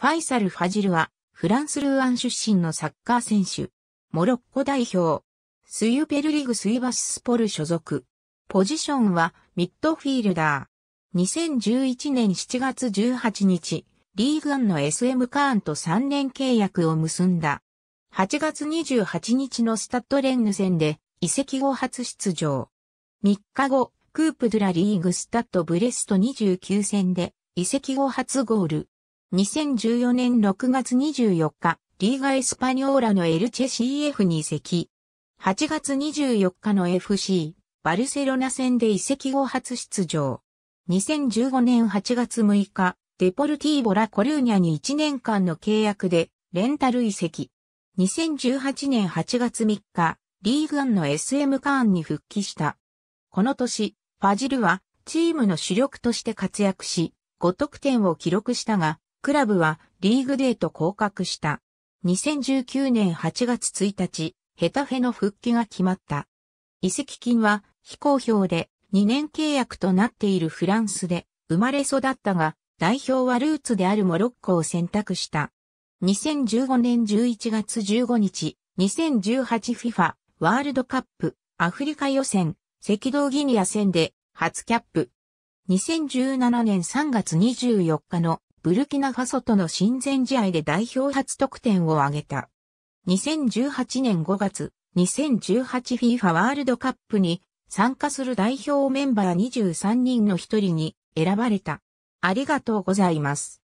ファイサル・ファジルは、フランス・ルーアン出身のサッカー選手。モロッコ代表。スユペルリグ・スイバススポル所属。ポジションは、ミッドフィールダー。2011年7月18日、リーグンの SM カーンと3年契約を結んだ。8月28日のスタッドレンヌ戦で、移籍後初出場。3日後、クープドゥラリーグスタッドブレスト29戦で、移籍後初ゴール。2014年6月24日、リーガエスパニョーラのエルチェ CF に移籍。8月24日の FC、バルセロナ戦で移籍後初出場。2015年8月6日、デポルティーボラコルーニャに1年間の契約で、レンタル移籍。2018年8月3日、リーグンの SM カーンに復帰した。この年、ファジルはチームの主力として活躍し、5得点を記録したが、クラブはリーグデート降格した。2019年8月1日、ヘタフェの復帰が決まった。移籍金は非公表で2年契約となっているフランスで生まれ育ったが、代表はルーツであるモロッコを選択した。2015年11月15日、2018FIFA ワールドカップアフリカ予選赤道ギニア戦で初キャップ。2017年3月24日のブルキナファソとの親善試合で代表初得点を挙げた。2018年5月、2018FIFA ワールドカップに参加する代表メンバー23人の一人に選ばれた。ありがとうございます。